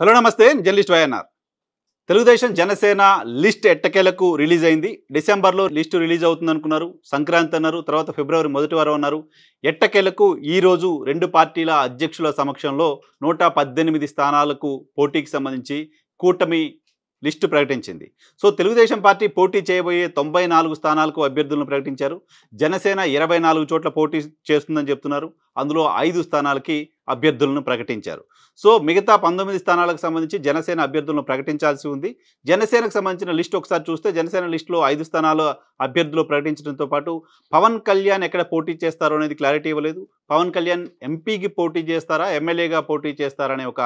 hello నమస్తే journalist YNR Telugudesam Janasena list ఎట్టకేలకు release అయింది డిసెంబర్లో లిస్టు రిలీజ్ అవుతుంది అనుకున్నారు సంక్రాంతి అన్నారు తర్వాత ఫిబ్రవరి మొదటి వారం అన్నారు ఎట్టకేలకు ఈరోజు రెండు పార్టీల అధ్యక్షుల సమక్షంలో నూట పద్దెనిమిది స్థానాలకు పోటీకి సంబంధించి కూటమి లిస్టు ప్రకటించింది సో తెలుగుదేశం పార్టీ పోటీ చేయబోయే తొంభై నాలుగు స్థానాలకు అభ్యర్థులను ప్రకటించారు జనసేన ఇరవై నాలుగు చోట్ల పోటీ చేస్తుందని చెప్తున్నారు అందులో ఐదు స్థానాలకి అభ్యర్థులను ప్రకటించారు సో మిగతా పంతొమ్మిది స్థానాలకు సంబంధించి జనసేన అభ్యర్థులను ప్రకటించాల్సి ఉంది జనసేనకు సంబంధించిన లిస్ట్ ఒకసారి చూస్తే జనసేన లిస్టులో ఐదు స్థానాల అభ్యర్థులు ప్రకటించడంతో పాటు పవన్ కళ్యాణ్ ఎక్కడ పోటీ చేస్తారో అనేది క్లారిటీ ఇవ్వలేదు పవన్ కళ్యాణ్ ఎంపీకి పోటీ చేస్తారా ఎమ్మెల్యేగా పోటీ చేస్తారనే ఒక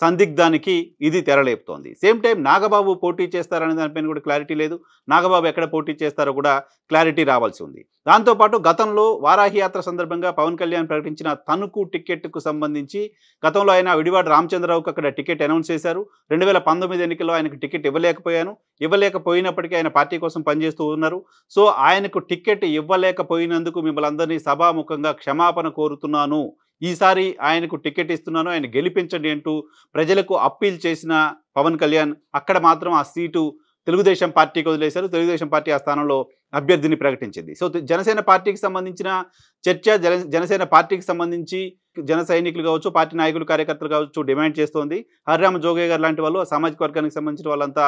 సందిగ్ధానికి ఇది తెరలేపుతోంది సేమ్ టైం నాగబాబు పోటీ చేస్తారనే దానిపైన కూడా క్లారిటీ లేదు నాగబాబు ఎక్కడ పోటీ చేస్తారో కూడా క్లారిటీ రావాల్సి ఉంది దాంతోపాటు గతంలో వారాహి యాత్ర సందర్భంగా పవన్ కళ్యాణ్ ప్రకటించిన తణుకు టికెట్కు సంబంధించి గతంలో ఆయన విడివాడ రామచంద్రరావుకి అక్కడ టికెట్ అనౌన్స్ చేశారు రెండు ఎన్నికల్లో ఆయనకు టికెట్ ఇవ్వలేకపోయాను ఇవ్వలేకపోయినప్పటికీ ఆయన పార్టీ కోసం పనిచేస్తూ ఉన్నారు సో ఆయనకు టికెట్ ఇవ్వలేకపోయినందుకు మిమ్మల్ని అందరినీ సభాముఖంగా క్షమాపణ కోరుతున్నాను ఈసారి ఆయనకు టికెట్ ఇస్తున్నాను ఆయన గెలిపించండి అంటూ ప్రజలకు అప్పీల్ చేసిన పవన్ కళ్యాణ్ అక్కడ మాత్రం ఆ సీటు తెలుగుదేశం పార్టీకి వదిలేశారు తెలుగుదేశం పార్టీ ఆ స్థానంలో అభ్యర్థిని ప్రకటించింది సో జనసేన పార్టీకి సంబంధించిన చర్చ జనసేన పార్టీకి సంబంధించి జన సైనికులు కావచ్చు పార్టీ నాయకులు కార్యకర్తలు కావచ్చు డిమాండ్ చేస్తోంది హరిరామ జోగయ్య గారు లాంటి వాళ్ళు సామాజిక వర్గానికి సంబంధించిన వాళ్ళంతా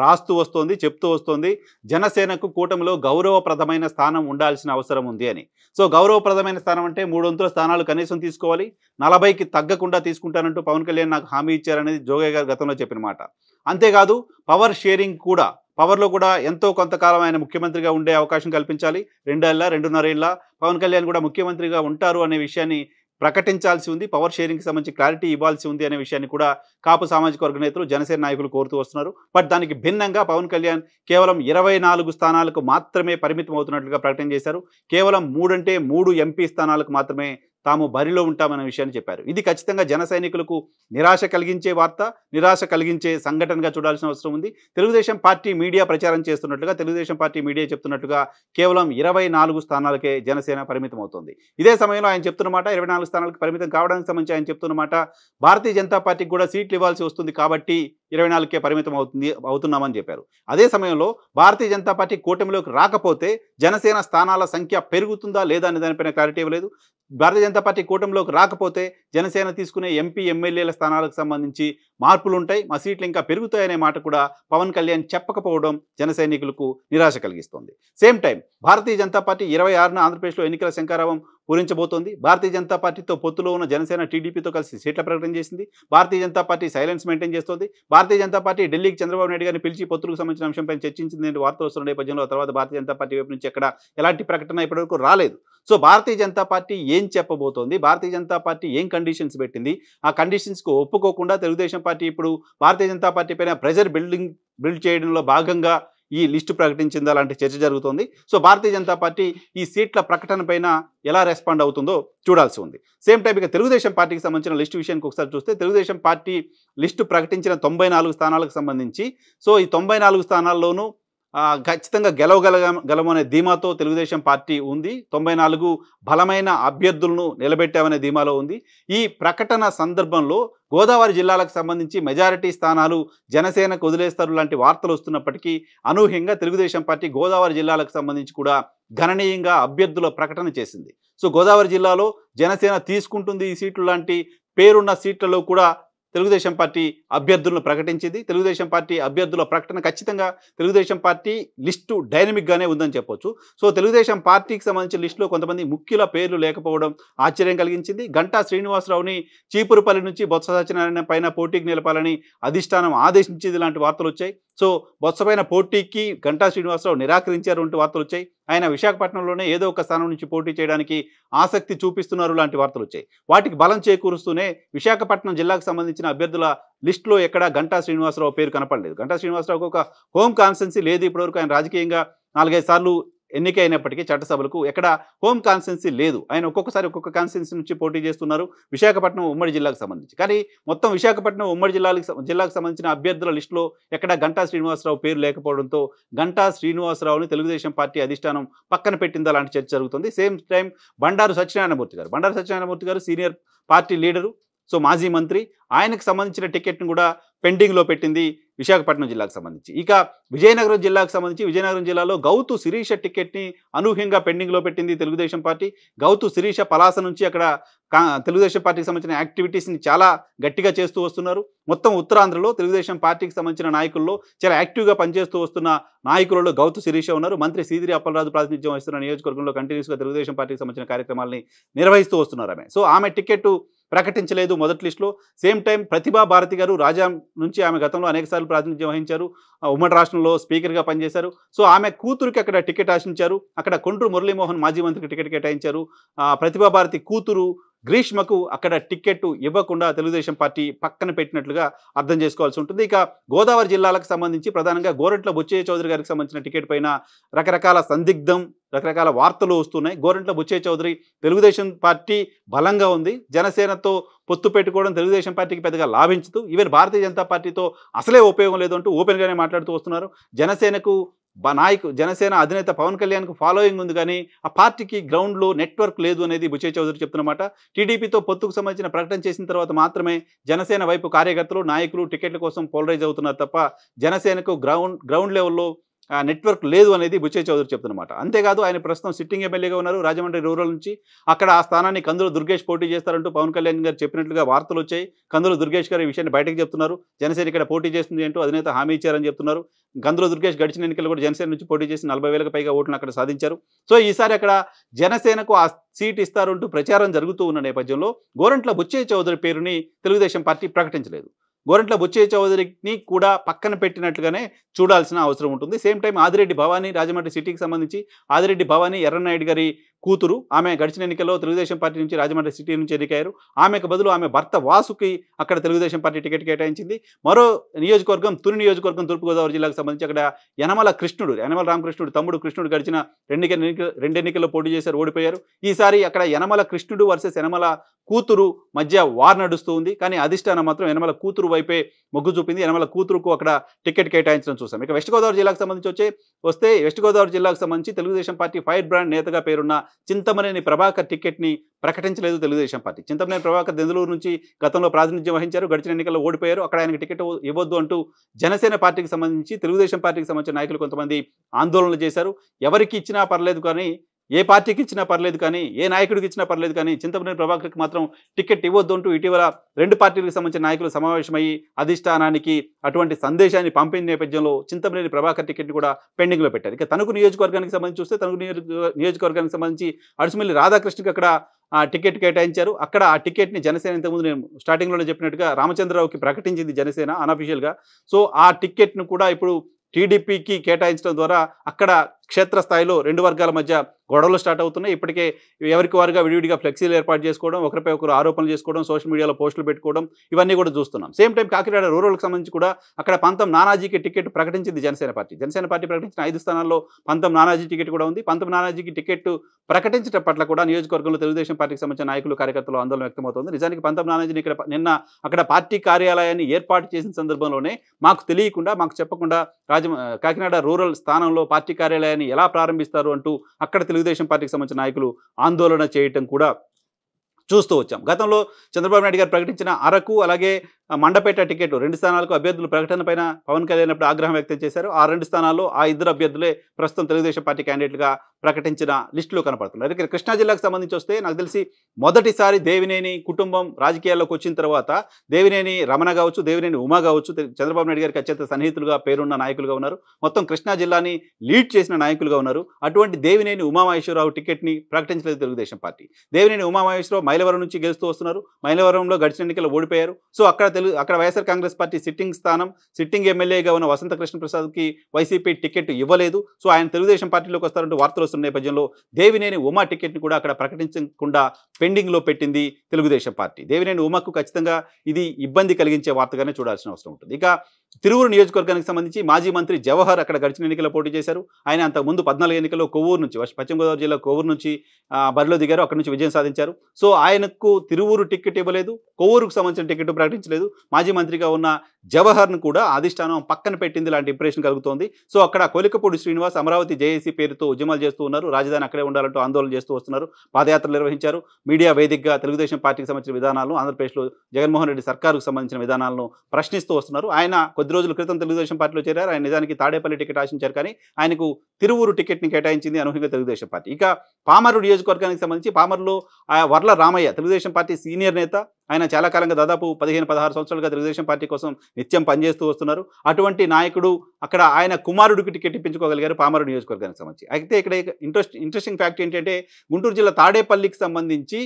రాస్తూ వస్తోంది చెప్తూ వస్తోంది జనసేనకు కూటమిలో గౌరవప్రదమైన స్థానం ఉండాల్సిన అవసరం ఉంది అని సో గౌరవప్రదమైన స్థానం అంటే మూడు వందల స్థానాలు కనీసం తీసుకోవాలి నలభైకి తగ్గకుండా తీసుకుంటానంటూ పవన్ కళ్యాణ్ నాకు హామీ ఇచ్చారనేది జోగయ్య గారు గతంలో చెప్పిన మాట అంతేకాదు పవర్ షేరింగ్ కూడా పవర్లో కూడా ఎంతో కొంతకాలం ఆయన ముఖ్యమంత్రిగా ఉండే అవకాశం కల్పించాలి రెండేళ్ళ రెండున్నరేళ్ళ పవన్ కళ్యాణ్ కూడా ముఖ్యమంత్రిగా ఉంటారు అనే విషయాన్ని ప్రకటించాల్సి ఉంది పవర్ షేరింగ్కి సంబంధించి క్లారిటీ ఇవ్వాల్సి ఉంది అనే విషయాన్ని కూడా కాపు సామాజిక వర్గ నేతలు జనసేన నాయకులు కోరుతూ వస్తున్నారు బట్ దానికి భిన్నంగా పవన్ కళ్యాణ్ కేవలం ఇరవై స్థానాలకు మాత్రమే పరిమితం అవుతున్నట్లుగా ప్రకటన చేశారు కేవలం మూడంటే మూడు ఎంపీ స్థానాలకు మాత్రమే తాము బరిలో ఉంటామనే విషయాన్ని చెప్పారు ఇది ఖచ్చితంగా జన సైనికులకు నిరాశ కలిగించే వార్త నిరాశ కలిగించే సంఘటనగా చూడాల్సిన అవసరం ఉంది తెలుగుదేశం పార్టీ మీడియా ప్రచారం చేస్తున్నట్టుగా తెలుగుదేశం పార్టీ మీడియా చెప్తున్నట్టుగా కేవలం ఇరవై స్థానాలకే జనసేన పరిమితం అవుతుంది ఇదే సమయంలో ఆయన చెప్తున్నమాట ఇరవై నాలుగు స్థానాలకు పరిమితం కావడానికి సంబంధించి ఆయన చెప్తున్నమాట భారతీయ జనతా పార్టీకి కూడా సీట్లు ఇవ్వాల్సి వస్తుంది కాబట్టి ఇరవై నాలుగుకే పరిమితం అవుతుంది అవుతున్నామని చెప్పారు అదే సమయంలో భారతీయ జనతా పార్టీ కూటమిలోకి రాకపోతే జనసేన స్థానాల సంఖ్య పెరుగుతుందా లేదా అనే దానిపైన క్లారిటీ ఇవ్వలేదు భారతీయ జనతా పార్టీ కూటమిలోకి రాకపోతే జనసేన తీసుకునే ఎంపీ ఎమ్మెల్యేల స్థానాలకు సంబంధించి మార్పులు ఉంటాయి మా సీట్లు ఇంకా పెరుగుతాయనే మాట కూడా పవన్ కళ్యాణ్ చెప్పకపోవడం జన సైనికులకు నిరాశ కలిగిస్తోంది same time Bharatiya Janata party ఇరవై ఆరున ఆంధ్రప్రదేశ్లో ఎన్నికల శంకారావం పూరించబోతోంది భారతీయ జనతా పార్టీతో పొత్తులో ఉన్న జనసేన టీడీపీతో కలిసి సీట్ల ప్రకటన చేసింది Bharatiya Janata party silence maintain చేస్తోంది భారతీయ జనతా పార్టీ ఢిల్లీకి చంద్రబాబు నాయుడు గారిని పిలిచి పొత్తులకు సంబంధించిన అంశంపై చర్చించింది వార్తలు వస్తున్న నేపథ్యంలో తర్వాత భారతీయ జనతా పార్టీ వైపు నుంచి ఎక్కడ ఎలాంటి ప్రకటన ఇప్పటివరకు రాలేదు సో భారతీయ జనతా పార్టీ ఏం చెప్పబోతోంది భారతీయ జనతా పార్టీ ఏం కండిషన్స్ పెట్టింది ఆ కండిషన్స్కు ఒప్పుకోకుండా తెలుగుదేశం పార్టీ పార్టీ ఇప్పుడు భారతీయ జనతా పార్టీ పైన ప్రెజర్ బిల్డింగ్ బిల్డ్ చేయడంలో భాగంగా ఈ లిస్టు ప్రకటించింది అలాంటి చర్చ జరుగుతోంది సో భారతీయ జనతా పార్టీ ఈ సీట్ల ప్రకటన పైన ఎలా రెస్పాండ్ అవుతుందో చూడాల్సి ఉంది సేమ్ టైప్ ఇక తెలుగుదేశం పార్టీకి సంబంధించిన లిస్టు విషయానికి ఒకసారి చూస్తే తెలుగుదేశం పార్టీ లిస్టు ప్రకటించిన తొంభై స్థానాలకు సంబంధించి సో ఈ తొంభై స్థానాల్లోనూ ఖచ్చితంగా గెలవగలగ గెలవనే ధీమాతో తెలుగుదేశం పార్టీ ఉంది తొంభై నాలుగు బలమైన అభ్యర్థులను నిలబెట్టామనే ధీమాలో ఉంది ఈ ప్రకటన సందర్భంలో గోదావరి జిల్లాలకు సంబంధించి మెజారిటీ స్థానాలు జనసేనకు వదిలేస్తారు లాంటి వార్తలు వస్తున్నప్పటికీ అనూహ్యంగా తెలుగుదేశం పార్టీ గోదావరి జిల్లాలకు సంబంధించి కూడా గణనీయంగా అభ్యర్థుల ప్రకటన చేసింది సో గోదావరి జిల్లాలో జనసేన తీసుకుంటుంది ఈ సీట్లు లాంటి పేరున్న సీట్లలో కూడా తెలుగుదేశం పార్టీ అభ్యర్థులను ప్రకటించింది తెలుగుదేశం పార్టీ అభ్యర్థుల ప్రకటన ఖచ్చితంగా తెలుగుదేశం పార్టీ లిస్టు డైనమిక్గానే ఉందని చెప్పొచ్చు సో తెలుగుదేశం పార్టీకి సంబంధించిన లిస్టులో కొంతమంది ముఖ్యుల పేర్లు లేకపోవడం ఆశ్చర్యం కలిగించింది గంటా శ్రీనివాసరావుని చీపురుపల్లి నుంచి బొత్స సత్యనారాయణ పైన పోటీకి నిలపాలని అధిష్టానం ఆదేశించింది లాంటి వార్తలు వచ్చాయి సో బొత్సపైన పోటీకి గంటా శ్రీనివాసరావు నిరాకరించారు వంటి వార్తలు వచ్చాయి ఆయన విశాఖపట్నంలోనే ఏదో ఒక స్థానం నుంచి పోటీ చేయడానికి ఆసక్తి చూపిస్తున్నారు లాంటి వార్తలు వచ్చాయి వాటికి బలం చేకూరుస్తూనే విశాఖపట్నం జిల్లాకు సంబంధించిన అభ్యర్థుల లిస్టులో ఎక్కడ గంటా శ్రీనివాసరావు పేరు కనపడలేదు గంటా శ్రీనివాసరావుకు ఒక హోమ్ కాన్సెన్సీ లేదు ఇప్పటివరకు ఆయన రాజకీయంగా నాలుగైదు సార్లు ఎన్నికైనప్పటికీ చట్టసభలకు ఎక్కడ హోమ్ కాన్స్టెన్సీ లేదు ఆయన ఒక్కొక్కసారి ఒక్కొక్క కాన్స్టెన్సీ నుంచి పోటీ చేస్తున్నారు విశాఖపట్నం ఉమ్మడి జిల్లాకు సంబంధించి కానీ మొత్తం విశాఖపట్నం ఉమ్మడి జిల్లాకి జిల్లాకు సంబంధించిన అభ్యర్థుల లిస్టులో ఎక్కడ గంటా శ్రీనివాసరావు పేరు లేకపోవడంతో గంటా శ్రీనివాసరావుని తెలుగుదేశం పార్టీ అధిష్టానం పక్కన పెట్టిందా లాంటి చర్చ జరుగుతుంది సేమ్ టైం బండారు సత్యనారాయణమూర్తి గారు బండారు సత్యనారాయణమూర్తి గారు సీనియర్ పార్టీ లీడరు సో మాజీ మంత్రి ఆయనకు సంబంధించిన టికెట్ను కూడా పెండింగ్లో పెట్టింది విశాఖపట్నం జిల్లాకు సంబంధించి ఇక విజయనగరం జిల్లాకు సంబంధించి విజయనగరం జిల్లాలో గౌతు శిరీష టికెట్ని అనూహ్యంగా పెండింగ్లో పెట్టింది తెలుగుదేశం పార్టీ గౌతు శిరీష పలాస నుంచి అక్కడ తెలుగుదేశం పార్టీకి సంబంధించిన యాక్టివిటీస్ని చాలా గట్టిగా చేస్తూ వస్తున్నారు మొత్తం ఉత్తరాంధ్రలో తెలుగుదేశం పార్టీకి సంబంధించిన నాయకుల్లో చాలా యాక్టివ్గా పనిచేస్తూ వస్తున్న నాయకులలో గౌతు శిరీష ఉన్నారు మంత్రి సీదిరి అప్పలరాజు ప్రాతినిధ్యం వహిస్తున్న నియోజకవర్గంలో కంటిన్యూస్గా తెలుగుదేశం పార్టీకి సంబంధించిన కార్యక్రమాలని నిర్వహిస్తూ వస్తున్నారు ఆమె సో ఆమె టికెట్టు ప్రకటించలేదు మొదటి లిస్టులో సేమ్ టైం ప్రతిభా భారతి గారు రాజా నుంచి ఆమె గతంలో అనేకసార్లు ప్రాతినిధ్యం వహించారు ఉమ్మడి రాష్ట్రంలో స్పీకర్గా పనిచేశారు సో ఆమె కూతురికి అక్కడ టికెట్ ఆశించారు అక్కడ కొండ్రు మురళీమోహన్ మాజీ మంత్రికి టికెట్ కేటాయించారు ప్రతిభా భారతి కూతురు గ్రీష్మకు అక్కడ టిక్కెట్టు ఇవ్వకుండా తెలుగుదేశం పార్టీ పక్కన పెట్టినట్లుగా అర్థం చేసుకోవాల్సి ఉంటుంది ఇక గోదావరి జిల్లాలకు సంబంధించి ప్రధానంగా గోరంట్ల బుచ్చయ్య చౌదరి గారికి సంబంధించిన టికెట్ పైన రకరకాల సందిగ్ధం రకరకాల వార్తలు వస్తున్నాయి గోరెంట్ల బుచ్చయ్య చౌదరి తెలుగుదేశం పార్టీ బలంగా ఉంది జనసేనతో పొత్తు పెట్టుకోవడం తెలుగుదేశం పార్టీకి పెద్దగా లాభించదు ఈవెన్ భారతీయ జనతా పార్టీతో అసలే ఉపయోగం లేదు అంటూ ఓపెన్గానే మాట్లాడుతూ వస్తున్నారు జనసేనకు నాయకు జనసేన అధినేత పవన్ కళ్యాణ్కు ఫాలోయింగ్ ఉంది కానీ ఆ పార్టీకి గ్రౌండ్లో నెట్వర్క్ లేదు అనేది బుచే చౌదరి చెప్తున్నమాట టీడీపీతో పొత్తుకు సంబంధించిన ప్రకటన చేసిన తర్వాత మాత్రమే జనసేన వైపు కార్యకర్తలు నాయకులు టికెట్ల కోసం పోలరైజ్ అవుతున్నారు తప్ప జనసేనకు గ్రౌండ్ గ్రౌండ్ లెవెల్లో నెట్వర్క్ లేదు అనేది బుచ్చయ్య చౌదరి చెప్తున్నమాట అంతేకాదు ఆయన ప్రస్తుతం సిట్టింగ్ ఎమ్మెల్యేగా ఉన్నారు రాజమండ్రి రూరల్ నుంచి అక్కడ ఆ స్థానాన్ని కందుల దుర్గేష్ పోటీ చేస్తారంటూ పవన్ కళ్యాణ్ గారు చెప్పినట్లుగా వార్తలు వచ్చాయి కందుల దుర్గేష్ గారు ఈ విషయాన్ని బయటకు చెప్తున్నారు జనసేన ఇక్కడ పోటీ చేస్తుంది అంటూ అధినేత హామీ ఇచ్చారని చెప్తున్నారు కందుల దుర్గేష్ గడిచిన ఎన్నికలు కూడా జనసేన నుంచి పోటీ చేసి నలభై వేలకు పైగా ఓట్లను అక్కడ సాధించారు సో ఈసారి అక్కడ జనసేనకు ఆ సీట్ ఇస్తారంటూ ప్రచారం జరుగుతూ ఉన్న నేపథ్యంలో గోరంట్ల బుచ్చయ్య చౌదరి పేరుని తెలుగుదేశం పార్టీ ప్రకటించలేదు గోరంట్ల బుచ్చయ్య చౌదరిని కూడా పక్కన పెట్టినట్లుగానే చూడాల్సిన అవసరం ఉంటుంది సేమ్ టైం ఆదిరెడ్డి భవానీ రాజమండ్రి సిటీకి సంబంధించి ఆదిరెడ్డి భవానీ ఎర్రనాయుడు గారి కూతురు ఆమె గడిచిన ఎన్నికల్లో తెలుగుదేశం పార్టీ నుంచి రాజమండ్రి సిటీ నుంచి ఎన్నికయ్యారు ఆమెకు బదులు ఆమె భర్త వాసుకి అక్కడ తెలుగుదేశం పార్టీ టికెట్ కేటాయించింది మరో నియోజకవర్గం తుని నియోజకవర్గం తూర్పుగోదావరి జిల్లాకు సంబంధించి అక్కడ యనమల కృష్ణుడు యనమల రామకృష్ణుడు తమ్ముడు కృష్ణుడు గడిచిన రెండు రెండు ఎన్నికల్లో పోటీ చేశారు ఓడిపోయారు ఈసారి అక్కడ యనమల కృష్ణుడు వర్సెస్ యనమల కూతురు మధ్య వార్ నడుస్తూ ఉంది కానీ అధిష్టానం మాత్రం యనమల కూతురు వైపే మొగ్గు చూపింది యనమల కూతురుకు అక్కడ టికెట్ కేటాయించడం చూసాం ఇక వెస్ట్ గోదావరి జిల్లాకు సంబంధించి వచ్చే వస్తే వెస్ట్ గోదావరి జిల్లాకు సంబంధించి తెలుగుదేశం పార్టీ ఫైర్ బ్రాండ్ నేతగా పేరున్న చింతమనేని ప్రభాకర్ టికెట్ని ప్రకటించలేదు తెలుగుదేశం పార్టీ చింతమనేని ప్రభాకర్ దెందులూరు నుంచి గతంలో ప్రాతినిధ్యం వహించారు గడిచిన ఎన్నికల్లో ఓడిపోయారు అక్కడ ఆయనకు టికెట్ ఇవ్వద్దు అంటూ జనసేన పార్టీకి సంబంధించి తెలుగుదేశం పార్టీకి సంబంధించిన నాయకులు కొంతమంది ఆందోళనలు చేశారు ఎవరికి ఇచ్చినా పర్లేదు కానీ ఏ పార్టీకి ఇచ్చినా పర్లేదు కానీ ఏ నాయకుడికి ఇచ్చినా పర్లేదు కానీ చింతపనే ప్రభాకర్కి మాత్రం టికెట్ ఇవ్వద్దు అంటూ ఇటీవల రెండు పార్టీలకు సంబంధించిన నాయకులు సమావేశమయ్యి అధిష్టానానికి అటువంటి సందేశాన్ని పంపిన నేపథ్యంలో చింతమనేని ప్రభాకర్ టికెట్ కూడా పెండింగ్లో పెట్టారు ఇక తణుకు నియోజకవర్గానికి సంబంధించి చూస్తే తనకు నియోజకవర్గానికి సంబంధించి అడుసుమల్లి రాధాకృష్ణకి అక్కడ ఆ టికెట్ కేటాయించారు అక్కడ ఆ టికెట్ని జనసేన ఇంతకుముందు నేను స్టార్టింగ్లోనే చెప్పినట్టుగా రామచంద్రరావుకి ప్రకటించింది జనసేన అన్అఫీషియల్గా సో ఆ టికెట్ను కూడా ఇప్పుడు టీడీపీకి కేటాయించడం ద్వారా అక్కడ క్షేత్రస్థాయిలో రెండు వర్గాల మధ్య గొడవలు స్టార్ట్ అవుతున్నాయి ఇప్పటికే ఎవరికి వారుగా విడివిడిగా ఫ్లెక్సీలు ఏర్పాటు చేసుకోవడం ఒకరిపై ఒకరు ఆరోపణలు చేసుకోవడం సోషల్ మీడియాలో పోస్టులు పెట్టుకోవడం ఇవన్నీ కూడా చూస్తున్నాం సేమ్ టైం కాకినాడ రూరల్కి సంబంధించి కూడా అక్కడ పంతం నానాజీకి టికెట్ ప్రకటించింది జనసేన పార్టీ జనసేన పార్టీ ప్రకటించిన ఐదు స్థానాల్లో పంతం నానాజీ టికెట్ కూడా ఉంది పంతం నానాజీకి టికెట్ ప్రకటించట పట్ల కూడా నియోజకవర్గంలో తెలుగుదేశం పార్టీకి సంబంధించిన నాయకులు కార్యకర్తలు ఆందోళన వ్యక్తమవుతోంది నిజానికి పంతం నానాజీని ఇక్కడ నిన్న అక్కడ పార్టీ కార్యాలయాన్ని ఏర్పాటు చేసిన సందర్భంలోనే మాకు తెలియకుండా మాకు చెప్పకుండా రాజ కాకినాడ రూరల్ స్థానంలో పార్టీ కార్యాలయాన్ని దాన్ని ఎలా ప్రారంభిస్తారు అంటూ అక్కడ తెలుగుదేశం పార్టీకి సంబంధించిన నాయకులు ఆందోళన చేయటం కూడా చూస్తూ వచ్చాం గతంలో చంద్రబాబు నాయుడు గారు ప్రకటించిన అరకు అలాగే మండపేట టికెట్ రెండు స్థానాలకు అభ్యర్థులు ప్రకటన పైన పవన్ కళ్యాణ్ ఆగ్రహం వ్యక్తం చేశారు ఆ రెండు స్థానాల్లో ఆ ఇద్దరు అభ్యర్థులే ప్రస్తుతం తెలుగుదేశం పార్టీ క్యాండిడేట్గా ప్రకటించిన లిస్టులో కనపడుతున్నారు అయితే కృష్ణా జిల్లాకు సంబంధించి వస్తే నాకు తెలిసి మొదటిసారి దేవినేని కుటుంబం రాజకీయాల్లోకి వచ్చిన తర్వాత దేవినేని రమణ కావచ్చు దేవినేని ఉమా కావచ్చు చంద్రబాబు నాయుడు గారికి అత్యంత సన్నిహితులుగా పేరున్న నాయకులుగా ఉన్నారు మొత్తం కృష్ణా జిల్లాని లీడ్ చేసిన నాయకులుగా ఉన్నారు అటువంటి దేవినేని ఉమామహేశ్వరరావు టికెట్ని ప్రకటించలేదు తెలుగుదేశం పార్టీ దేవినేని ఉమామహేశ్వరరావు మైలవరం నుంచి గెలుస్తూ వస్తున్నారు మైలవరంలో గడిచిన ఎన్నికలు ఓడిపోయారు సో అక్కడ తెలుగు అక్కడ వైఎస్ఆర్ కాంగ్రెస్ పార్టీ సిట్టింగ్ స్థానం సిట్టింగ్ ఎమ్మెల్యేగా ఉన్న వసంత కృష్ణ వైసీపీ టికెట్ ఇవ్వలేదు సో ఆయన తెలుగుదేశం పార్టీలోకి వస్తారంటే వార్తలు వస్తున్న నేపథ్యంలో దేవినేని ఉమా టికెట్ని కూడా అక్కడ ప్రకటించకుండా పెండింగ్లో పెట్టింది తెలుగుదేశం పార్టీ దేవినేని ఉమాకు ఖచ్చితంగా ఇది ఇబ్బంది కలిగించే వార్తగానే చూడాల్సిన అవసరం ఉంటుంది ఇక తిరువురు నియోజకవర్గానికి సంబంధించి మాజీ మంత్రి జవహర్ అక్కడ గడిచిన ఎన్నికల్లో పోటీ చేశారు ఆయన అంతకుముందు పద్నాలుగు ఎన్నికల్లో కొవ్వూరు నుంచి పశ్చిమ గోదావరి జిల్లా కొవ్వూరు నుంచి బరిలో దిగారు అక్కడ నుంచి విజయం సాధించారు సో ఆయనకు తిరువురు టికెట్ ఇవ్వలేదు కొవ్వూరుకు సంబంధించిన టికెట్ ప్రకటించలేదు మాజీ మంత్రిగా ఉన్న జవహర్ను కూడా అధిష్టానం పక్కన పెట్టింది లాంటి ఇంప్రెషన్ కలుగుతోంది సో అక్కడ కోలికపూడి శ్రీనివాస్ అమరావతి జేఏసీ పేరుతో ఉద్యమాలు చేస్తూ చేస్తూ ఉన్నారు రాజధాని అక్కడే ఉండాలంటూ ఆందోళన చేస్తూ వస్తున్నారు పాదయాత్ర నిర్వహించారు మీడియా వేదికగా తెలుగుదేశం పార్టీకి సంబంధించిన విధానాలను ఆంధ్రప్రదేశ్లో జగన్మోహన్ రెడ్డి సర్కారుకు సంబంధించిన విధానాలను ప్రశ్నిస్తూ వస్తున్నారు ఆయన కొద్ది రోజుల క్రితం తెలుగుదేశం పార్టీలో చేరారు ఆయన నిజానికి తాడేపల్లి టికెట్ ఆశించారు కానీ ఆయనకు తిరువూరు టికెట్ని కేటాయించింది అనూహ్యంగా తెలుగుదేశం పార్టీ ఇక పామరు నియోజకవర్గానికి సంబంధించి పామరులో వర్ల రామయ్య తెలుగుదేశం పార్టీ సీనియర్ నేత ఆయన చాలా కాలంగా దాదాపు పదిహేను పదహారు సంవత్సరాలుగా తెలుగుదేశం పార్టీ కోసం నిత్యం పనిచేస్తూ వస్తున్నారు అటువంటి నాయకుడు అక్కడ ఆయన కుమారుడికి టికెట్ ఇప్పించుకోగలిగారు పామరు నియోజకవర్గానికి సంబంధించి అయితే ఇక్కడ ఇంట్రెస్ట్ ఇంట్రెస్టింగ్ ఫ్యాక్ట్ ఏంటంటే గుంటూరు జిల్లా తాడేపల్లికి సంబంధించి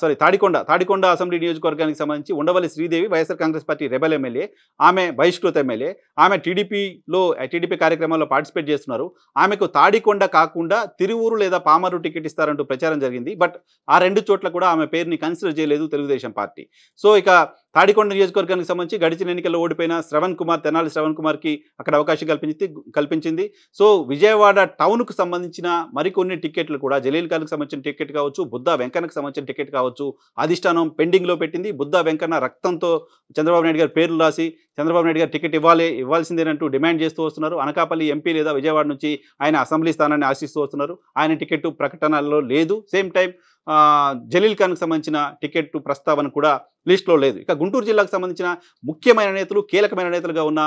సారీ తాడికొండ తాడికొండ అసెంబ్లీ నియోజకవర్గానికి సంబంధించి Undavalli Sridevi YSR Congress party rebel MLA ఆమె బహిష్కృత ఎమ్మెల్యే ఆమె టీడీపీలో టీడీపీ కార్యక్రమాల్లో పార్టిసిపేట్ చేస్తున్నారు ఆమెకు తాడికొండ కాకుండా తిరువూరు లేదా పామరు టికెట్ ఇస్తారంటూ ప్రచారం జరిగింది బట్ ఆ రెండు చోట్ల కూడా ఆమె పేరుని కన్సిడర్ చేయలేదు తెలుగుదేశం పార్టీ సో ఇక తాడికొండ నియోజకవర్గానికి సంబంధించి గడిచిన ఎన్నికల్లో ఓడిపోయిన శ్రవణ్ కుమార్ తెనాలి శ్రవణ్ కుమార్కి అక్కడ అవకాశం కల్పించింది కల్పించింది సో విజయవాడ టౌన్కు సంబంధించిన మరికొన్ని టికెట్లు కూడా జలీల్ ఖాన్కి సంబంధించిన టికెట్ కావచ్చు బుద్ధ వెంకన్నకు సంబంధించిన టికెట్ కావచ్చు అధిష్టానం పెండింగ్లో పెట్టింది బుద్ధ వెంకన్న రక్తంతో చంద్రబాబు నాయుడు గారు పేర్లు రాసి చంద్రబాబు నాయుడు గారు టికెట్ ఇవ్వాలి ఇవ్వాల్సిందేనంటూ డిమాండ్ చేస్తూ వస్తున్నారు అనకాపల్లి ఎంపీ లేదా విజయవాడ నుంచి ఆయన అసెంబ్లీ స్థానాన్ని ఆశిస్తూ వస్తున్నారు ఆయన టికెట్ ప్రకటనల్లో లేదు సేమ్ టైం జలీల్ కు సంబంధించిన టికెట్ ప్రస్తావన కూడా లిస్టులో లేదు ఇక గుంటూరు జిల్లాకు సంబంధించిన ముఖ్యమైన నేతలు కీలకమైన నేతలుగా ఉన్న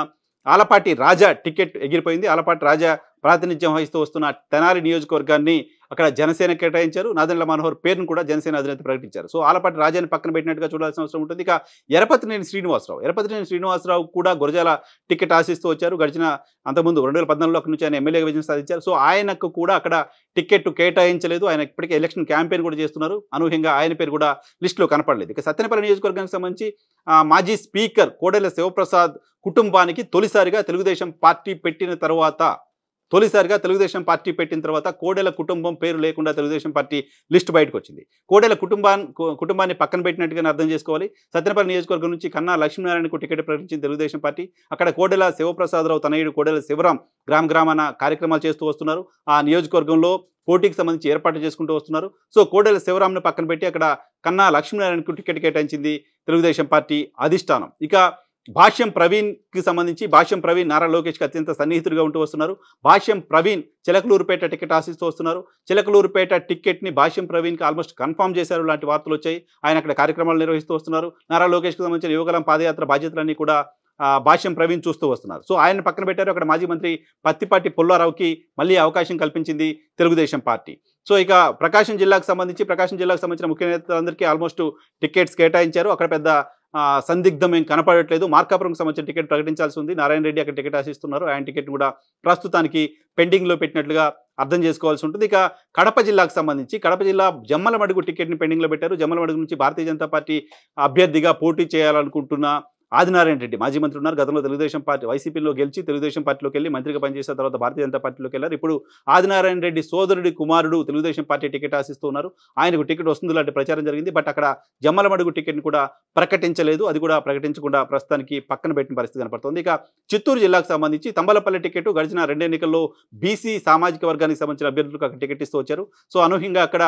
ఆలపాటి రాజా టికెట్ ఎగిరిపోయింది ఆలపాటి రాజా ప్రాతినిధ్యం వహిస్తూ వస్తున్న తెనాలి నియోజకవర్గాన్ని అక్కడ జనసేన కేటాయించారు నాదెండ్ల మనోహర్ పేరును కూడా జనసేన అధినేత ప్రకటించారు సో ఆలపాటి రాజాని పక్కన పెట్టినట్టుగా చూడాల్సిన అవసరం ఉంటుంది ఇక ఎరపతినేని శ్రీనివాసరావు ఎరపతినేని శ్రీనివాసరావు కూడా గురజాల టికెట్ ఆశిస్తూ వచ్చారు గడిచిన అంతకుముందు రెండు వేల పద్నాలుగులో అక్కడి నుంచి ఆయన ఎమ్మెల్యేగా విజయం సాధించారు సో ఆయనకు కూడా అక్కడ టికెట్ కేటాయించలేదు ఆయన ఇప్పటికే ఎలక్షన్ క్యాంపెయిన్ కూడా చేస్తున్నారు అనూహ్యంగా ఆయన పేరు కూడా లిస్టులో కనపడలేదు ఇక సత్యనపల్లి నియోజకవర్గానికి సంబంధించి మాజీ స్పీకర్ కోడెల శివప్రసాద్ కుటుంబానికి తొలిసారిగా తెలుగుదేశం పార్టీ పెట్టిన తర్వాత తొలిసారిగా తెలుగుదేశం పార్టీ పెట్టిన తర్వాత కోడెల కుటుంబం పేరు లేకుండా తెలుగుదేశం పార్టీ లిస్ట్ బయటకు వచ్చింది కోడెల కుటుంబాన్ని కుటుంబాన్ని పక్కన పెట్టినట్టుగా అర్థం చేసుకోవాలి సత్యనపల్లి నియోజకవర్గం నుంచి కన్నా లక్ష్మీనారాయణకు టికెట్ ప్రకటించింది తెలుగుదేశం పార్టీ అక్కడ కోడెల శివప్రసాదరావు తనయుడు కోడెల శివరాం గ్రామ గ్రామాన కార్యక్రమాలు చేస్తూ వస్తున్నారు ఆ నియోజకవర్గంలో పోటీకి సంబంధించి ఏర్పాటు చేసుకుంటూ వస్తున్నారు సో కోడెల శివరాంను పక్కన పెట్టి అక్కడ కన్నా లక్ష్మీనారాయణకు టికెట్ కేటాయించింది తెలుగుదేశం పార్టీ అధిష్టానం ఇక భాష్యం ప్రవీణ్కి సంబంధించి భాష్యం ప్రవీణ్ నారా లోకేష్కి అత్యంత సన్నిహితుడిగా ఉంటూ వస్తున్నారు భాష్యం ప్రవీణ్ చిలకలూరుపేట టికెట్ ఆశిస్తూ వస్తున్నారు చిలకలూరుపేట టికెట్ని భాష్యం ప్రవీణ్కి ఆల్మోస్ట్ కన్ఫామ్ చేశారు లాంటి వార్తలు వచ్చాయి ఆయన అక్కడ కార్యక్రమాలు నిర్వహిస్తూ వస్తున్నారు నారా లోకేష్కి సంబంధించిన యువకలం పాదయాత్ర బాధ్యతలన్నీ కూడా భాష్యం ప్రవీణ్ చూస్తూ వస్తున్నారు సో ఆయన పక్కన పెట్టారు అక్కడ మాజీ మంత్రి పత్తిపాటి పుల్లారావుకి మళ్ళీ అవకాశం కల్పించింది తెలుగుదేశం పార్టీ సో ఇక ప్రకాశం జిల్లాకు సంబంధించి ప్రకాశం జిల్లాకు సంబంధించిన ముఖ్య నేతలందరికీ ఆల్మోస్ట్ టికెట్స్ కేటాయించారు అక్కడ పెద్ద సందిగ్ధం ఏం కనపడట్లేదు మార్కాపురంకు సంబంధించిన టికెట్ ప్రకటించాల్సి ఉంది నారాయణ రెడ్డి అక్కడ టికెట్ ఆశిస్తున్నారు ఆయన టికెట్ కూడా ప్రస్తుతానికి పెండింగ్లో పెట్టినట్లుగా అర్థం చేసుకోవాల్సి ఉంటుంది ఇక కడప జిల్లాకు సంబంధించి కడప జిల్లా జమ్మలమడుగు టికెట్ని పెండింగ్లో పెట్టారు జమ్మలమడుగు నుంచి భారతీయ జనతా పార్టీ అభ్యర్థిగా పోటీ చేయాలనుకుంటున్న ఆదినారాయణ రెడ్డి మాజీ మంత్రి ఉన్నారు గతంలో తెలుగుదేశం పార్టీ వైసీపీలో గెలిచి తెలుగుదేశం పార్టీలోకి వెళ్ళి మంత్రిగా పనిచేసిన తర్వాత భారతీయ జనతా పార్టీలోకి వెళ్ళారు ఇప్పుడు ఆదినారాయణ రెడ్డి సోదరుడి కుమారుడు తెలుగుదేశం పార్టీ టికెట్ ఆశిస్తూ ఉన్నారు ఆయనకు టికెట్ వస్తుంది లాంటి ప్రచారం జరిగింది బట్ అక్కడ జమ్మలమడుగు టికెట్ని కూడా ప్రకటించలేదు అది కూడా ప్రకటించకుండా ప్రస్తుతానికి పక్కన పెట్టిన పరిస్థితి కనపడుతుంది ఇక చిత్తూరు జిల్లాకు సంబంధించి తంబలపల్లి టికెట్ గడిచిన రెండు ఎన్నికల్లో బీసీ సామాజిక వర్గానికి సంబంధించిన అభ్యర్థులకు అక్కడ టికెట్ ఇస్తూ వచ్చారు సో అనూహ్యంగా అక్కడ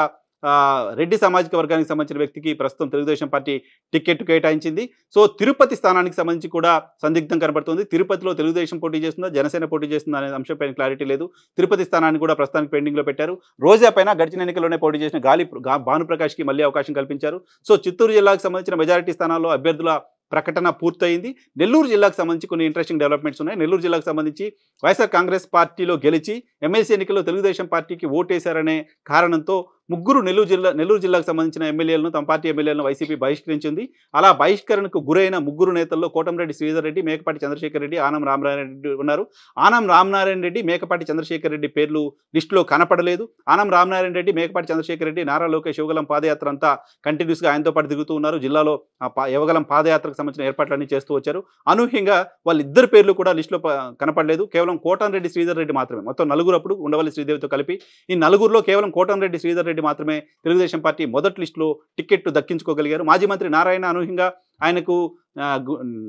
రెడ్డి సామాజిక వర్గానికి సంబంధించిన వ్యక్తికి ప్రస్తుతం తెలుగుదేశం పార్టీ టికెట్ కేటాయించింది సో తిరుపతి స్థానానికి సంబంధించి కూడా సందిగ్ధం కనబడుతుంది తిరుపతిలో తెలుగుదేశం పోటీ చేస్తుందా జనసేన పోటీ చేస్తుందా అనే అంశంపైన క్లారిటీ లేదు తిరుపతి స్థానాన్ని కూడా ప్రస్తుతానికి పెండింగ్లో పెట్టారు రోజా పైన గడిచిన ఎన్నికల్లోనే పోటీ చేసిన గాలి భానుప్రకాష్కి మళ్ళీ అవకాశం కల్పించారు సో చిత్తూరు జిల్లాకు సంబంధించిన మెజారిటీ స్థానాల్లో అభ్యర్థుల ప్రకటన పూర్తయింది నెల్లూరు జిల్లాకు సంబంధించి కొన్ని ఇంట్రెస్టింగ్ డెవలప్మెంట్స్ ఉన్నాయి నెల్లూరు జిల్లాకు సంబంధించి వైఎస్ఆర్ కాంగ్రెస్ పార్టీలో గెలిచి ఎమ్మెల్సీ ఎన్నికల్లో తెలుగుదేశం పార్టీకి ఓటేశారనే కారణంతో ముగ్గురు నెల్లూరు జిల్లా నెల్లూరు జిల్లాకు సంబంధించిన ఎమ్మెల్యేలను తమ పార్టీ ఎమ్మెల్యేలను వైసీపీ బహిష్కరించింది అలా బహిష్కరణకు గురైన ముగ్గురు నేతల్లో కోటంరెడ్డి శ్రీధర్ రెడ్డి మేకపాటి చంద్రశేఖర్ రెడ్డి ఆనం రామనారాయణ రెడ్డి ఉన్నారు ఆనం రామనారాయణ రెడ్డి మేకపాటి చంద్రశేఖర్ రెడ్డి పేర్లు లిస్టులో కనపడలేదు ఆనం రామనారాయణ రెడ్డి మేకపాటి చంద్రశేఖర్ రెడ్డి నారా లోకేష్ యువగలం పాదయాత్ర అంతా కంటిన్యూస్గా ఆయనతో పాటు దిగుతూ ఉన్నారు జిల్లాలో యువగలం పాదయాత్రకు సంబంధించిన ఏర్పాట్లన్నీ చేస్తూ వచ్చారు అనూహ్యంగా వాళ్ళిద్దరు పేర్లు కూడా లిస్టులో కనపడలేదు కేవలం కోటంరెడ్డి శ్రీధర్ రెడ్డి మాత్రమే మొత్తం నలుగురు అప్పుడు ఉండవల్లి శ్రీదేవితో కలిపి ఈ నలుగురులో కేవలం కోటంరెడ్డి శ్రీధర్ రెడ్డి రెడ్డి మాత్రమే తెలుగుదేశం పార్టీ మొదటి లిస్టులో టికెట్ దక్కించుకోగలిగారు మాజీ మంత్రి నారాయణ అనూహ్యంగా ఆయనకు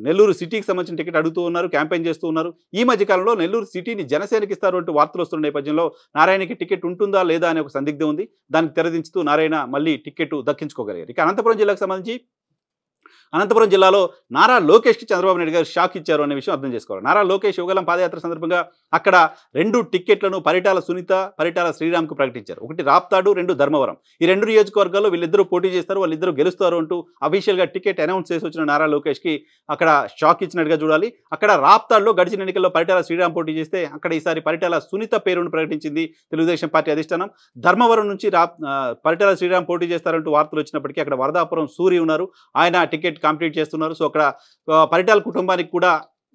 నెల్లూరు సిటీకి సంబంధించిన టికెట్ అడుగుతూ ఉన్నారు క్యాంపెయిన్ చేస్తూ ఉన్నారు ఈ మధ్యకాలంలో నెల్లూరు సిటీని జనసేనకి ఇస్తారు అంటూ వార్తలు వస్తున్న నేపథ్యంలో నారాయణకి టికెట్ ఉంటుందా లేదా అనే ఒక సందిగ్ధం ఉంది దానికి తెరదించుతూ నారాయణ మళ్ళీ టికెట్ దక్కించుకోగలిగారు ఇక అనంతపురం జిల్లాకు సంబంధించి అనంతపురం జిల్లాలో నారా లోకేష్కి చంద్రబాబు నాయుడు గారు షాక్ ఇచ్చారు అనే విషయం అర్థం చేసుకోవాలి నారా లోకేష్ యువగలం పాదయాత్ర సందర్భంగా అక్కడ రెండు టిక్కెట్లను పరిటాల సునీత పరిటాల శ్రీరామ్కు ప్రకటించారు ఒకటి రాప్తాడు రెండు ధర్మవరం ఈ రెండు నియోజకవర్గాల్లో వీళ్ళిద్దరూ పోటీ చేస్తారు వాళ్ళిద్దరూ గెలుస్తారు అంటూ అఫీషియల్గా టికెట్ అనౌన్స్ చేసి వచ్చిన నారా లోకేష్కి అక్కడ షాక్ ఇచ్చినట్టుగా చూడాలి అక్కడ రాప్తాడులో గడిచిన ఎన్నికల్లో పరిటాల శ్రీరామ్ పోటీ చేస్తే అక్కడ ఈసారి పరిటాల సునీత పేరును ప్రకటించింది తెలుగుదేశం పార్టీ అధిష్టానం ధర్మవరం నుంచి రా పరిటాల శ్రీరామ్ పోటీ చేస్తారంటూ వార్తలు వచ్చినప్పటికీ అక్కడ వరదాపురం సూరి ఉన్నారు ఆయన టికెట్ కంప్లీట్ చేస్తున్నారు సో అక్కడ పరిటాల కుటుంబానికి కూడా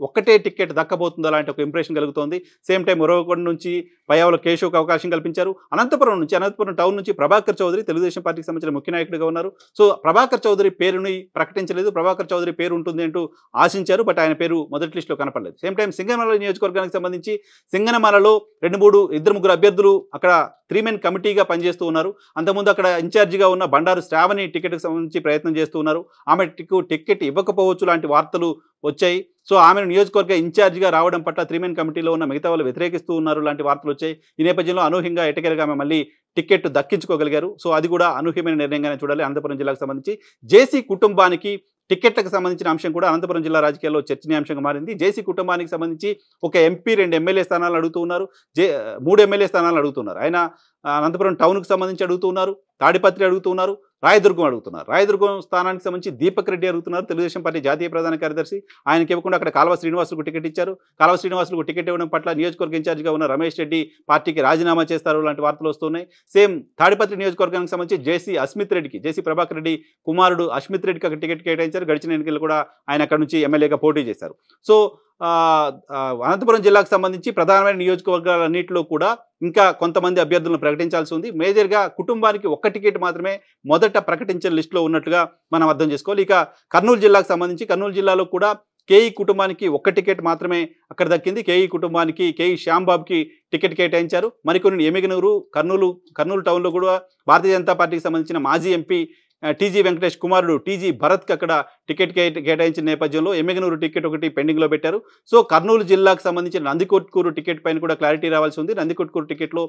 ఒక్కటే టికెట్ దక్కబోతుంది అలాంటి ఒక ఇంప్రెషన్ కలుగుతోంది సేమ్ టైం ఉరవకొండ నుంచి పయావుల కేశవ్కి అవకాశం కల్పించారు అనంతపురం నుంచి అనంతపురం టౌన్ నుంచి ప్రభాకర్ చౌదరి తెలుగుదేశం పార్టీకి సంబంధించిన ముఖ్య నాయకుడిగా ఉన్నారు సో ప్రభాకర్ చౌదరి పేరుని ప్రకటించలేదు ప్రభాకర్ చౌదరి పేరు ఉంటుంది అంటూ ఆశించారు బట్ ఆయన పేరు మొదటి లిస్టులో కనపడలేదు సేమ్ టైం సింగనమాల నియోజకవర్గానికి సంబంధించి సింగనమాలలో రెండు మూడు ఇద్దరు ముగ్గురు అభ్యర్థులు అక్కడ త్రీ మెన్ కమిటీగా పనిచేస్తూ ఉన్నారు అంతకుముందు అక్కడ ఇన్ఛార్జిగా ఉన్న బండారు శ్రావణి టికెట్కి సంబంధించి ప్రయత్నం చేస్తూ ఉన్నారు ఆమెకు టికెట్ ఇవ్వకపోవచ్చు లాంటి వార్తలు వచ్చాయి సో ఆమెను నియోజకవర్గ ఇన్ఛార్జిగా రావడం పట్ల త్రిమేన్ కమిటీలో ఉన్న మిగతా వాళ్ళు వ్యతిరేకిస్తూ ఉన్నారు లాంటి వార్తలు వచ్చాయి ఈ నేపథ్యంలో అనూహ్యంగా ఎటకెరగా ఆమె మళ్ళీ టికెట్ దక్కించుకోగలిగారు సో అది కూడా అనూహ్యమైన నిర్ణయంగానే చూడాలి అనంతపురం జిల్లాకు సంబంధించి జేసీ కుటుంబానికి టికెట్లకు సంబంధించిన అంశం కూడా అనంతపురం జిల్లా రాజకీయాల్లో చర్చనీయాంశంగా మారింది జేసీ కుటుంబానికి సంబంధించి ఒక ఎంపీ రెండు ఎమ్మెల్యే స్థానాలు అడుగుతూ ఉన్నారు జే మూడు ఎమ్మెల్యే స్థానాలు అడుగుతున్నారు ఆయన అనంతపురం టౌన్కి సంబంధించి అడుగుతున్నారు తాడిపత్రి అడుగుతున్నారు రాయదుర్గం అడుగుతున్నారు రాయదుర్గం స్థానానికి సంబంధించి దీపక్ రెడ్డి అడుగుతున్నారు తెలుగుదేశం పార్టీ జాతీయ ప్రధాన కార్యదర్శి ఆయనకి ఇవ్వకుండా అక్కడ కాలవ శ్రీనివాసులకు టికెట్ ఇచ్చారు కాలవ శ్రీనివాసులకు టికెట్ ఇవ్వడం పట్ల నియోజకవర్గ ఇన్ఛార్జిగా ఉన్న రమేష్ రెడ్డి పార్టీకి రాజీనామా చేస్తారు లాంటి వార్తలు వస్తున్నాయి సేమ్ తాడిపత్రి నియోజకవర్గానికి సంబంధించి జేసీ అస్మిత్ రెడ్డికి జేసీ ప్రభాకర్ రెడ్డి కుమారుడు అస్మిత్ రెడ్డికి అక్కడ టికెట్ కేటాయించారు గడిచిన ఎన్నికలు కూడా ఆయన అక్కడ నుంచి ఎమ్మెల్యేగా పోటీ చేశారు సో అనంతపురం జిల్లాకు సంబంధించి ప్రధానమైన నియోజకవర్గాలన్నింటిలో కూడా ఇంకా కొంతమంది అభ్యర్థులను ప్రకటించాల్సి ఉంది మేజర్గా కుటుంబానికి ఒక్క టికెట్ మాత్రమే మొదట ప్రకటించిన లిస్టులో ఉన్నట్టుగా మనం అర్థం చేసుకోవాలి ఇక కర్నూలు జిల్లాకు సంబంధించి కర్నూలు జిల్లాలో కూడా కేఈ కుటుంబానికి ఒక్క టికెట్ మాత్రమే అక్కడ దక్కింది కేఈ కుటుంబానికి కేఈ శ్యాంబాబుకి టికెట్ కేటాయించారు మరికొన్ని ఎమిగనూరు కర్నూలు కర్నూలు టౌన్లో కూడా భారతీయ జనతా పార్టీకి సంబంధించిన మాజీ ఎంపీ టీజీ వెంకటేష్ కుమారుడు టీజీ భరత్కి అక్కడ టికెట్ కేటాయించిన నేపథ్యంలో ఎమ్మెగనూరు టికెట్ ఒకటి పెండింగ్లో పెట్టారు సో కర్నూలు జిల్లాకు సంబంధించిన నందికొట్కూరు టికెట్ పైన కూడా క్లారిటీ రావాల్సి ఉంది నందికొట్కూరు టికెట్లో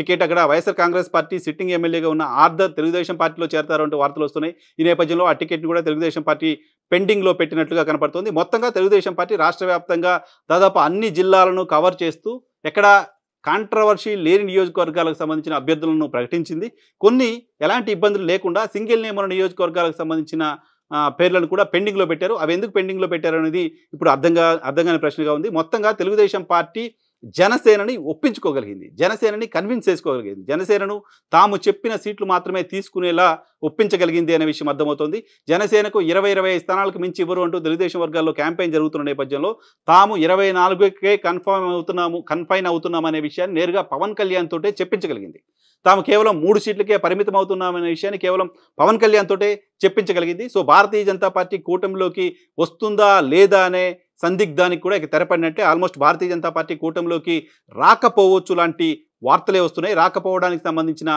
టికెట్ అక్కడ వైఎస్ఆర్ కాంగ్రెస్ పార్టీ సిట్టింగ్ ఎమ్మెల్యేగా ఉన్న ఆర్దర్ తెలుగుదేశం పార్టీలో చేరతారు అంటూ వార్తలు వస్తున్నాయి ఈ నేపథ్యంలో ఆ టికెట్ని కూడా తెలుగుదేశం పార్టీ పెండింగ్లో పెట్టినట్లుగా కనపడుతుంది మొత్తంగా తెలుగుదేశం పార్టీ రాష్ట్ర దాదాపు అన్ని జిల్లాలను కవర్ చేస్తూ ఎక్కడ కాంట్రవర్షీ లేని నియోజకవర్గాలకు సంబంధించిన అభ్యర్థులను ప్రకటించింది కొన్ని ఎలాంటి ఇబ్బందులు లేకుండా సింగిల్ నేమ్ ఉన్న నియోజకవర్గాలకు సంబంధించిన పేర్లను కూడా పెండింగ్లో పెట్టారు అవి ఎందుకు పెండింగ్లో పెట్టారు అనేది ఇప్పుడు అర్థంగా అర్థంగానే ప్రశ్నగా ఉంది మొత్తంగా తెలుగుదేశం పార్టీ జనసేనని ఒప్పించుకోగలిగింది జనసేనని కన్విన్స్ చేసుకోగలిగింది జనసేనను తాము చెప్పిన సీట్లు మాత్రమే తీసుకునేలా ఒప్పించగలిగింది అనే విషయం అర్థమవుతుంది జనసేనకు ఇరవై ఇరవై స్థానాలకు మించి ఇవ్వరు అంటూ తెలుగుదేశం వర్గాల్లో క్యాంపెయిన్ జరుగుతున్న నేపథ్యంలో తాము ఇరవై నాలుగుకే కన్ఫర్మ్ అవుతున్నాము కన్ఫైన్ అవుతున్నాము అనే విషయాన్ని నేరుగా పవన్ కళ్యాణ్ తోటే చెప్పించగలిగింది తాము కేవలం మూడు సీట్లకే పరిమితం అవుతున్నామనే విషయాన్ని కేవలం పవన్ కళ్యాణ్ తోటే చెప్పించగలిగింది సో భారతీయ జనతా పార్టీ కూటమిలోకి వస్తుందా లేదా అనే సందిగ్ధానికి కూడా ఇక తెరపడినట్టే ఆల్మోస్ట్ భారతీయ జనతా పార్టీ కూటమిలోకి రాకపోవచ్చు లాంటి వార్తలే వస్తున్నాయి రాకపోవడానికి సంబంధించిన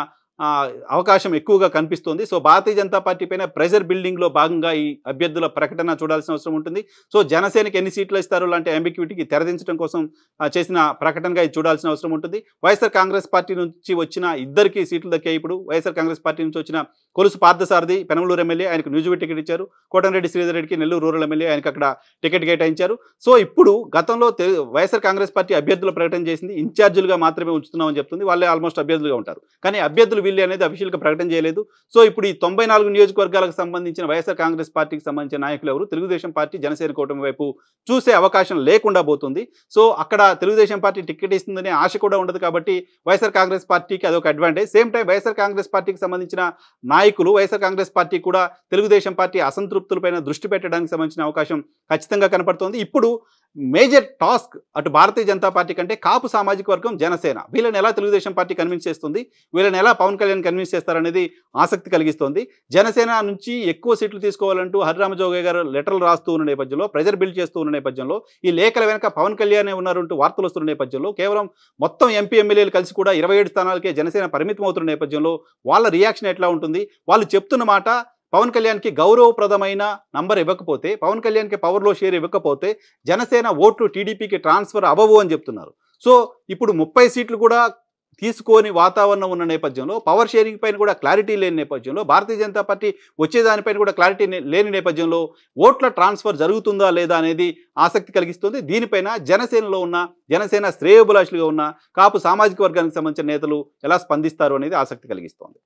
అవకాశం ఎక్కువగా కనిపిస్తోంది సో భారతీయ జనతా పార్టీ పైన ప్రెజర్ బిల్డింగ్లో భాగంగా ఈ అభ్యర్థుల ప్రకటన చూడాల్సిన అవసరం ఉంటుంది సో జనసేనకి ఎన్ని సీట్లు ఇస్తారు లాంటి అంబిక్యూటీకి తెరదించడం కోసం చేసిన ప్రకటనగా ఇది చూడాల్సిన అవసరం ఉంటుంది వైఎస్ఆర్ కాంగ్రెస్ పార్టీ నుంచి వచ్చిన ఇద్దరికి సీట్లు దక్కాయి ఇప్పుడు వైఎస్ఆర్ కాంగ్రెస్ పార్టీ నుంచి వచ్చిన కొలుసు పార్థసారథి పెనమలూరు ఎమ్మెల్యే ఆయనకు న్యూజిబెట్ టికెట్ ఇచ్చారు కోటంరెడ్డి శ్రీధర్ రెడ్డికి నెల్లూరు రూరల్ ఎమ్మెల్యే ఆయనకు అక్కడ టికెట్ కేటాయించారు సో ఇప్పుడు గతంలో వైఎస్ఆర్ కాంగ్రెస్ పార్టీ అభ్యర్థులు ప్రకటన చేసింది ఇన్ఛార్జీలుగా మాత్రమే ఉంచుతున్నామని చెప్తుంది వాళ్ళే ఆల్మోస్ట్ అభ్యర్థులుగా ఉంటారు కానీ అభ్యర్థులు వీళ్ళు అనేది అఫీషియల్గా ప్రకటన చేయలేదు సో ఇప్పుడు ఈ తొంభై నియోజకవర్గాలకు సంబంధించిన వైఎస్ఆర్ కాంగ్రెస్ పార్టీకి సంబంధించిన నాయకులు ఎవరు తెలుగుదేశం పార్టీ జనసేన కూటమి వైపు చూసే అవకాశం లేకుండా పోతుంది సో అక్కడ తెలుగుదేశం పార్టీ టికెట్ ఇస్తుందనే ఆశ కూడా ఉండదు కాబట్టి వైఎస్ఆర్ కాంగ్రెస్ పార్టీకి అదొక advantage same time YSR Congress పార్టీకి సంబంధించిన నాయకులు వైఎస్ఆర్ కాంగ్రెస్ పార్టీ కూడా తెలుగుదేశం పార్టీ అసంతృప్తులపైన దృష్టి పెట్టడానికి సంబంధించిన అవకాశం ఖచ్చితంగా కనపడుతోంది ఇప్పుడు మేజర్ టాస్క్ అటు భారతీయ జనతా పార్టీ కంటే కాపు సామాజిక వర్గం జనసేన వీళ్ళని ఎలా తెలుగుదేశం పార్టీ కన్విన్స్ చేస్తుంది వీళ్ళని ఎలా పవన్ కళ్యాణ్ కన్విన్స్ చేస్తారనేది ఆసక్తి కలిగిస్తోంది జనసేన నుంచి ఎక్కువ సీట్లు తీసుకోవాలంటూ హరిరామజోగయ్య గారు లెటర్లు రాస్తూ ఉన్న నేపథ్యంలో ప్రెజర్ బిల్డ్ చేస్తూ ఉన్న నేపథ్యంలో ఈ లేఖల వెనక పవన్ కళ్యాణ్ ఉన్నారంటూ వార్తలు వస్తున్న నేపథ్యంలో కేవలం మొత్తం ఎంపీ ఎమ్మెల్యేలు కలిసి కూడా ఇరవై స్థానాలకే జనసేన పరిమితం అవుతున్న నేపథ్యంలో వాళ్ళ రియాక్షన్ ఎట్లా ఉంటుంది వాళ్ళు చెప్తున్న మాట పవన్ కళ్యాణ్కి గౌరవప్రదమైన నంబర్ ఇవ్వకపోతే పవన్ కళ్యాణ్కి పవర్లో షేర్ ఇవ్వకపోతే జనసేన ఓట్లు టీడీపీకి ట్రాన్స్ఫర్ అవ్వవు అని చెప్తున్నారు సో ఇప్పుడు ముప్పై సీట్లు కూడా తీసుకోని వాతావరణం ఉన్న నేపథ్యంలో పవర్ షేరింగ్ పైన కూడా క్లారిటీ లేని నేపథ్యంలో భారతీయ జనతా పార్టీ వచ్చేదానిపైన కూడా క్లారిటీ లేని నేపథ్యంలో ఓట్ల ట్రాన్స్ఫర్ జరుగుతుందా లేదా అనేది ఆసక్తి కలిగిస్తుంది దీనిపైన జనసేనలో ఉన్న జనసేన శ్రేయోభిలాషులుగా ఉన్న కాపు సామాజిక వర్గానికి సంబంధించిన నేతలు ఎలా స్పందిస్తారు అనేది ఆసక్తి కలిగిస్తోంది